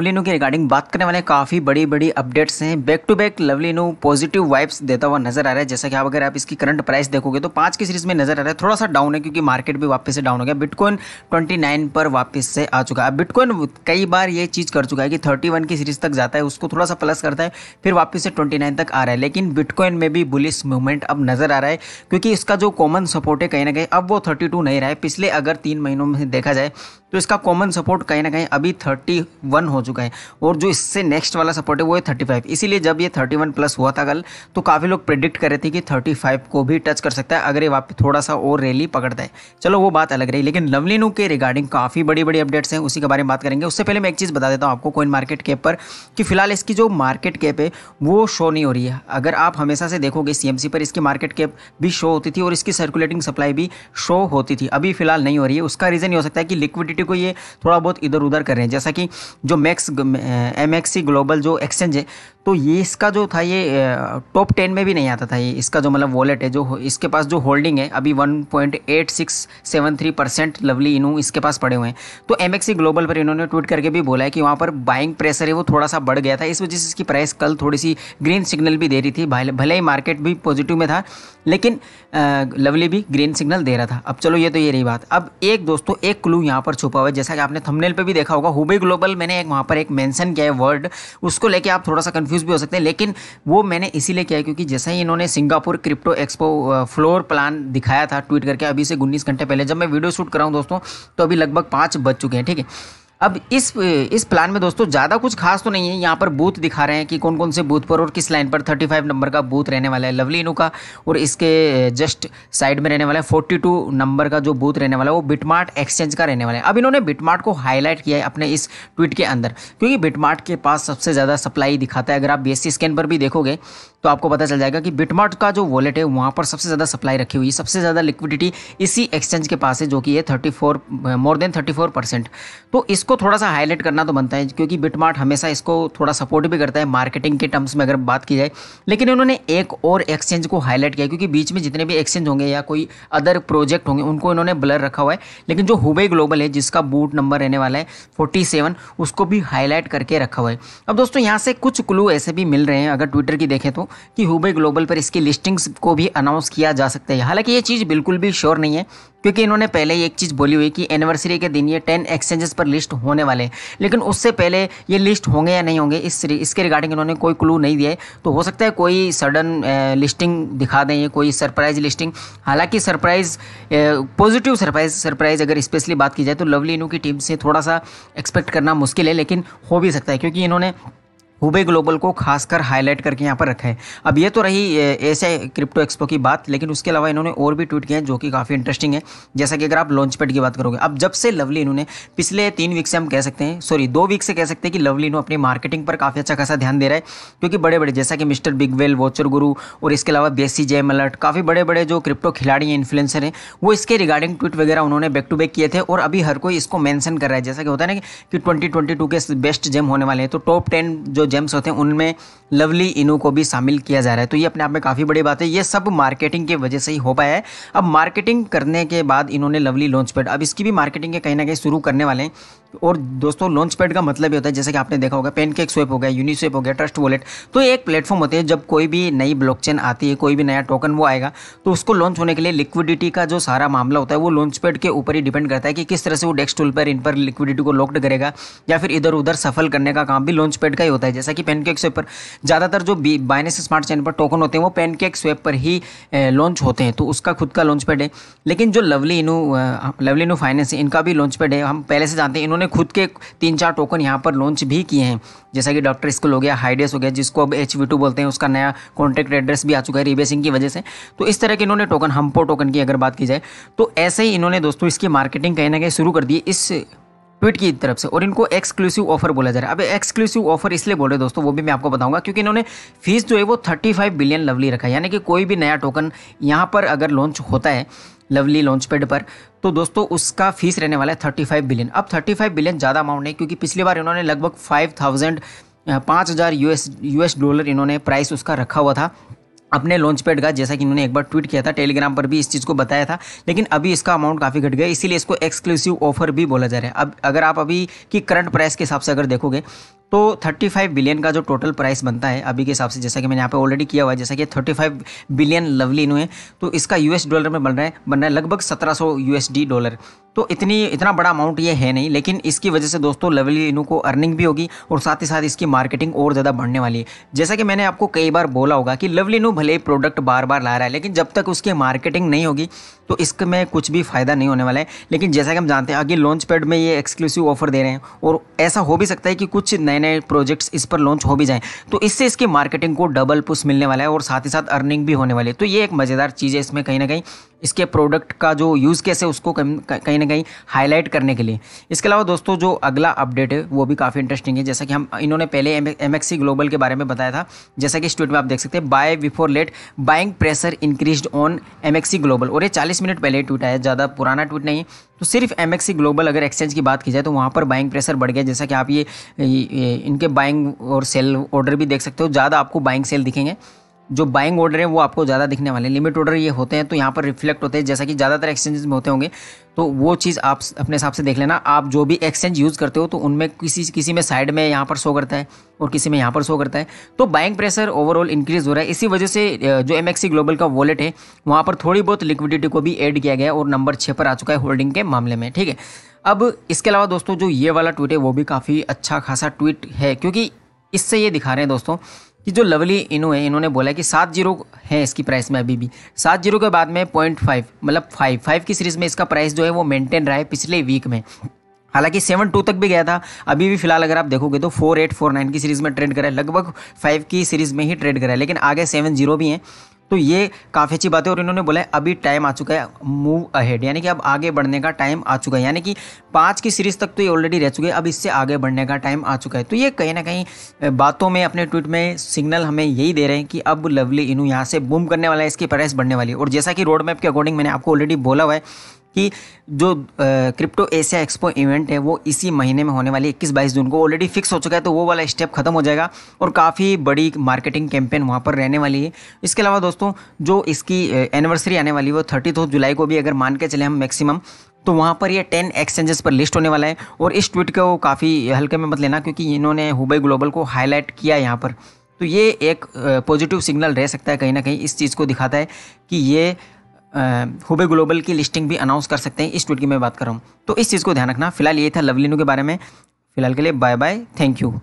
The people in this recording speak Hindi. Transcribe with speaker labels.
Speaker 1: लवलिनो के रिगार्डिंग बात करने वाले काफ़ी बड़ी बड़ी अपडेट्स हैं बैक टू बैक लवलिनो पॉजिटिव वाइब्स देता हुआ नजर आ रहा है जैसा कि आप अगर आप इसकी करंट प्राइस देखोगे तो पाँच की सीरीज में नजर आ रहा है थोड़ा सा डाउन है क्योंकि मार्केट भी वापस से डाउन हो गया बिटकॉइन 29 पर वापस से आ चुका है बिटकॉइन कई बार ये चीज़ कर चुका है कि थर्टी की सीरीज तक जाता है उसको थोड़ा सा प्लस करता है फिर वापस से ट्वेंटी तक आ रहा है लेकिन बिटकॉइन में भी बुलिस मूवमेंट अब नजर आ रहा है क्योंकि इसका जो कॉमन सपोर्ट है कहीं ना कहीं अब वो थर्टी नहीं रहा है पिछले अगर तीन महीनों में देखा जाए तो इसका कॉमन सपोर्ट कहीं ना कहीं अभी 31 हो चुका है और जो इससे नेक्स्ट वाला सपोर्ट है वो है 35 इसीलिए जब ये 31 प्लस हुआ था कल तो काफ़ी लोग प्रिडिक्ट कर रहे थे कि 35 को भी टच कर सकता है अगर ये वापस थोड़ा सा और रैली पकड़ता है चलो वो बात अलग रही लेकिन लवलीनू के रिगार्डिंग काफ़ी बड़ी बड़ी अपडेट्स हैं उसी के बारे में बात करेंगे उससे पहले मैं एक चीज़ बता देता हूँ आपको कोइन मार्केट कैप पर कि फिलहाल इसकी जो मार्केट कैप है वो शो नहीं हो रही है अगर आप हमेशा से देखोगे सी पर इसकी मार्केट कैप भी शो होती थी और इसकी सर्कुलेटिंग सप्लाई भी शो होती थी अभी फिलहाल नहीं हो रही है उसका रीज़न ये हो सकता है कि लिक्विडिटी सिक्योरिटी को ये थोड़ा बहुत इधर उधर कर रहे हैं जैसा कि जो मैक्स एम ग्लोबल जो एक्सचेंज है तो ये इसका जो था ये टॉप टेन में भी नहीं आता था ये इसका जो मतलब वॉलेट है जो इसके पास जो होल्डिंग है अभी 1.8673 परसेंट लवली इनू इसके पास पड़े हुए हैं तो एम ग्लोबल पर इन्होंने ट्वीट करके भी बोला है कि वहाँ पर बाइंग प्रेशर है वो थोड़ा सा बढ़ गया था इस वजह से इसकी प्राइस कल थोड़ी सी ग्रीन सिग्नल भी दे रही थी भले ही मार्केट भी पॉजिटिव में था लेकिन लवली भी ग्रीन सिग्नल दे रहा था अब चलो ये तो ये रही बात अब एक दोस्तों एक क्लू यहाँ पर छुपा हुआ है जैसा कि आपने थमनेल पर भी देखा होगा हुबे ग्लोबल मैंने एक वहाँ पर एक मैंसन किया है वर्ड उसको लेकर आप थोड़ा सा कंफ्यूज भी हो सकते हैं लेकिन वो मैंने इसीलिए किया क्योंकि जैसा ही इन्होंने Singapore crypto expo floor plan दिखाया था ट्वीट करके अभी से उन्नीस घंटे पहले जब मैं वीडियो शूट कराऊँ दोस्तों तो अभी लगभग पाँच बज चुके हैं ठीक है अब इस इस प्लान में दोस्तों ज़्यादा कुछ खास तो नहीं है यहाँ पर बूथ दिखा रहे हैं कि कौन कौन से बूथ पर और किस लाइन पर 35 नंबर का बूथ रहने वाला है लवली इनू का और इसके जस्ट साइड में रहने वाला है 42 नंबर का जो बूथ रहने वाला है वो बिटमार्ट एक्सचेंज का रहने वाला है अब इन्होंने बिटमार्ट को हाईलाइट किया है अपने इस ट्वीट के अंदर क्योंकि बिटमार्ट के पास सबसे ज़्यादा सप्लाई दिखाता है अगर आप बी स्कैन पर भी देखोगे तो आपको पता चल जाएगा कि बिटमार्ट का जो वॉलेट है वहाँ पर सबसे ज़्यादा सप्लाई रखी हुई है सबसे ज़्यादा लिक्विडिटी इसी एक्सचेंज के पास है जो कि है thirty more than thirty percent तो इसको इसको थोड़ा सा हाईलाइट करना तो बनता है क्योंकि बिटमार्ट हमेशा इसको थोड़ा सपोर्ट भी करता है मार्केटिंग के टर्म्स में अगर बात की जाए लेकिन उन्होंने एक और एक्सचेंज को हाईलाइट किया क्योंकि बीच में जितने भी एक्सचेंज होंगे या कोई अदर प्रोजेक्ट होंगे उनको इन्होंने ब्लर रखा हुआ है लेकिन जो हुबे ग्लोबल है जिसका बूट नंबर रहने वाला है फोर्टी उसको भी हाईलाइट करके रखा हुआ है अब दोस्तों यहाँ से कुछ क्लू ऐसे भी मिल रहे हैं अगर ट्विटर की देखें तो कि हुबे ग्लोबल पर इसकी लिस्टिंग्स को भी अनाउंस किया जा सकता है हालांकि ये चीज़ बिल्कुल भी श्योर नहीं है क्योंकि इन्होंने पहले ही एक चीज़ बोली हुई कि एनिवर्सरी के दिन ये टेन एक्सचेंजेस पर लिस्ट होने वाले हैं लेकिन उससे पहले ये लिस्ट होंगे या नहीं होंगे इस इसके रिगार्डिंग इन्होंने कोई क्लू नहीं दिया है तो हो सकता है कोई सडन लिस्टिंग दिखा दें ये कोई सरप्राइज लिस्टिंग हालांकि सरप्राइज पॉजिटिव सरप्राइज सरप्राइज अगर स्पेशली बात की जाए तो लवली इनू की टीम से थोड़ा सा एक्सपेक्ट करना मुश्किल है लेकिन हो भी सकता है क्योंकि इन्होंने हुबे ग्लोबल को खासकर हाईलाइट करके यहाँ पर रखा है अब ये तो रही ऐसे क्रिप्टो एक्सपो की बात लेकिन उसके अलावा इन्होंने और भी ट्वीट किए हैं जो कि काफ़ी इंटरेस्टिंग है जैसा कि अगर आप लॉन्च पेड की बात करोगे अब जब से लवली इन्होंने पिछले तीन वीक से हम कह सकते हैं सॉरी दो वीक से कह सकते हैं कि लवली इन्होंने अपनी मार्केटिंग पर काफ़ी अच्छा खासा ध्यान दे रहा है क्योंकि बड़े बड़े जैसा कि मिस्टर बिग वेल वॉचर गुरु और इसके अलावा बेसी जैम मलट काफ़ी बड़े बड़े जो क्रिप्टो खिलाड़ी हैं इन्फ्लुएंसर हैं वो इसके रिगार्डिंग ट्वीट वगैरह उन्होंने बैक टू बैक किए थे और अभी हर कोई इसको मैंशन कर रहा है जैसा कि होता है ना कि ट्वेंटी के बेस्ट जेम होने वाले हैं तो टॉप टेन जो जेम्स होते हैं उनमें लवली इनू को भी शामिल किया जा रहा है तो ये अपने आप में काफ़ी बड़ी बात है ये सब मार्केटिंग की वजह से ही हो पाया है अब मार्केटिंग करने के बाद इन्होंने लवली लॉन्च पैड अब इसकी भी मार्केटिंग के कहीं ना कहीं शुरू करने वाले हैं और दोस्तों लॉन्च पैड का मतलब ये होता है जैसे कि आपने देखा होगा पेनकेक स्वेप हो गया यूनिस्वेप हो गया ट्रस्ट वॉलेट तो एक प्लेटफॉर्म होती है जब कोई भी नई ब्लॉकचेन आती है कोई भी नया टोकन वो आएगा तो उसको लॉन्च होने के लिए लिक्विडिटी का जो सारा मामला होता है वो लॉन्च पैड के ऊपर ही डिपेंड करता है कि किस तरह से वो डेस्क टूल पर इन पर लिक्विडिटी को लॉक्ड करेगा या फिर इधर उधर सफल करने का काम भी लॉन्च पैड का ही होता है जैसा कि पेनकेक स्वेप पर ज़्यादातर जो बाइनेस स्मार्ट चैन पर टोकन होते हैं वो पेनकेक स्वेप पर ही लॉन्च होते हैं तो उसका खुद का लॉन्च पैड है लेकिन जो लवली इनू लवली इनू फाइनेंस इनका भी लॉन्च पैड है हम पहले से जानते हैं इन्होंने उन्होंने खुद के तीन चार टोकन यहाँ पर लॉन्च भी किए हैं जैसा कि डॉक्टर स्कूल हो गया हाइडेस हो गया जिसको अब एच बोलते हैं उसका नया कॉन्टैक्ट एड्रेस भी आ चुका है रिबेसिंग की वजह से तो इस तरह के इन्होंने टोकन हम्पो टोकन की अगर बात की जाए तो ऐसे ही इन्होंने दोस्तों इसकी मार्केटिंग कहीं ना कहीं शुरू कर दी इस ट्वीट की तरफ से और इनको एक्सक्लूसिव ऑफर बोला जा रहा है अब एक्सक्लूसिव ऑफर इसलिए बोल रहे हैं दोस्तों वो भी मैं आपको बताऊंगा क्योंकि इन्होंने फीस जो है वो 35 बिलियन लवली रखा है यानी कि कोई भी नया टोकन यहाँ पर अगर लॉन्च होता है लवली लॉन्च पेड पर तो दोस्तों उसका फीस रहने वाला है थर्टी फाइव बिलियन अब थर्टी फाइव बिलियन ज़्यादा अमाउंट नहीं क्योंकि पिछली बार इन्होंने लगभग फाइव थाउजेंड पाँच हज़ार यूएस यूएस डॉलर इन्होंने प्राइस उसका रखा हुआ था अपने लॉन्च पेड का जैसा कि इन्होंने एक बार ट्वीट किया था टेलीग्राम पर भी इस चीज़ को बताया था लेकिन अभी इसका अमाउंट काफ़ी घट गया इसीलिए इसको एक्सक्लूसिव ऑफर भी बोला जा रहा है अब अगर आप अभी की करंट प्राइस के हिसाब से अगर देखोगे तो 35 बिलियन का जो टोटल प्राइस बनता है अभी के हिसाब से जैसा कि मैंने यहाँ पे ऑलरेडी किया हुआ है जैसा कि 35 बिलियन लवली इन्होंने तो इसका यूएस डॉलर में बन रहा है बन रहा है लगभग 1700 यूएसडी डॉलर तो इतनी इतना बड़ा अमाउंट ये है नहीं लेकिन इसकी वजह से दोस्तों लवली इनू को अर्निंग भी होगी और साथ ही साथ इसकी मार्केटिंग और ज़्यादा बढ़ने वाली है जैसा कि मैंने आपको कई बार बोला होगा कि लवली इनू भले ही प्रोडक्ट बार बार ला रहा है लेकिन जब तक उसकी मार्केटिंग नहीं होगी तो इसमें कुछ भी फ़ायदा नहीं होने वाला है लेकिन जैसा कि हम जानते हैं आगे लॉन्च पैड में ये एक्सक्लूसिव ऑफर दे रहे हैं और ऐसा हो भी सकता है कि कुछ नए नए प्रोजेक्ट्स इस पर लॉन्च हो भी जाएँ तो इससे इसकी मार्केटिंग को डबल पुश मिलने वाला है और साथ ही साथ अर्निंग भी होने वाली है तो ये एक मज़ेदार चीज़ है इसमें कहीं ना कहीं इसके प्रोडक्ट का जो यूज़ कैसे उसको कहीं ना कहीं हाईलाइट करने के लिए इसके अलावा दोस्तों जो अगला अपडेट है वो भी काफ़ी इंटरेस्टिंग है जैसा कि हम इन्होंने पहले एम ग्लोबल के बारे में बताया था जैसा कि इस ट्वीट में आप देख सकते हैं buy before let buying pressure increase on M global और ये चालीस मिनट पहले ट्वीट आया ज़्यादा पुराना ट्वीट नहीं है तो सिर्फ एम ग्लोबल अगर एक्सचेंज की बात की जाए तो वहाँ पर बाइंग प्रेशर बढ़ गया जैसा कि आप ये इनके बाइंग और सेल ऑर्डर भी देख सकते हो ज़्यादा आपको बाइंग सेल दिखेंगे जो बाइंग ऑर्डर है वो आपको ज़्यादा दिखने वाले हैं लिमिट ऑर्डर ये होते हैं तो यहाँ पर रिफ्लेक्ट होते हैं जैसा कि ज़्यादातर एक्सचेंजेस में होते होंगे तो वो चीज़ आप अपने हिसाब से देख लेना आप जो भी एक्सचेंज यूज़ करते हो तो उनमें किसी किसी में साइड में यहाँ पर शो करता है और किसी में यहाँ पर शो करता है तो बाइंग प्रेशर ओवरऑल इंक्रीज़ हो रहा है इसी वजह से जो एम ग्लोबल का वॉलेट है वहाँ पर थोड़ी बहुत लिक्विडिटी को भी ऐड किया गया और नंबर छः पर आ चुका है होल्डिंग के मामले में ठीक है अब इसके अलावा दोस्तों जो ये वाला ट्वीट है वो भी काफ़ी अच्छा खासा ट्वीट है क्योंकि इससे ये दिखा रहे हैं दोस्तों कि जो लवली इनो है इन्होंने बोला कि सात जीरो है इसकी प्राइस में अभी भी सात जीरो के बाद में पॉइंट फाइव मतलब फाइव फाइव की सीरीज़ में इसका प्राइस जो है वो मेंटेन रहा है पिछले वीक में हालांकि सेवन टू तक भी गया था अभी भी फिलहाल अगर आप देखोगे तो फोर एट फोर नाइन की सीरीज़ में ट्रेड करा है लगभग फाइव की सीरीज़ में ही ट्रेड करा है लेकिन आगे सेवन जीरो भी हैं तो ये काफ़ी अच्छी बात है और इन्होंने बोला है अभी टाइम आ चुका है मूव अहेड यानी कि अब आगे बढ़ने का टाइम आ चुका है यानी कि पाँच की सीरीज़ तक तो ये ऑलरेडी रह चुके हैं अब इससे आगे बढ़ने का टाइम आ चुका है तो ये कहीं ना कहीं बातों में अपने ट्वीट में सिग्नल हमें यही दे रहे हैं कि अब लवली इनू यहाँ से बूम करने वाला है इसकी प्राइस बढ़ने वाली है और जैसा कि रोड मैप के अकॉर्डिंग मैंने आपको ऑलरेडी बोला हुआ है कि जो क्रिप्टो एशिया एक्सपो इवेंट है वो इसी महीने में होने वाली 21 बाईस जून को ऑलरेडी फिक्स हो चुका है तो वो वाला स्टेप खत्म हो जाएगा और काफ़ी बड़ी मार्केटिंग कैंपेन वहाँ पर रहने वाली है इसके अलावा दोस्तों जो इसकी एनिवर्सरी आने वाली है वो थर्टी जुलाई को भी अगर मान के चले हम मैक्सिमम तो वहाँ पर ये टेन एक्सचेंजेस पर लिस्ट होने वाला है और इस ट्वीट को काफ़ी हल्के में मत लेना क्योंकि इन्होंने हुबई ग्लोबल को हाईलाइट किया यहाँ पर तो ये एक पॉजिटिव सिग्नल रह सकता है कहीं ना कहीं इस चीज़ को दिखाता है कि ये हुबे ग्लोबल की लिस्टिंग भी अनाउंस कर सकते हैं इस ट्वीट की मैं बात कर रहा हूँ तो इस चीज़ को ध्यान रखना फिलहाल ये था लवलीनू के बारे में फिलहाल के लिए बाय बाय थैंक यू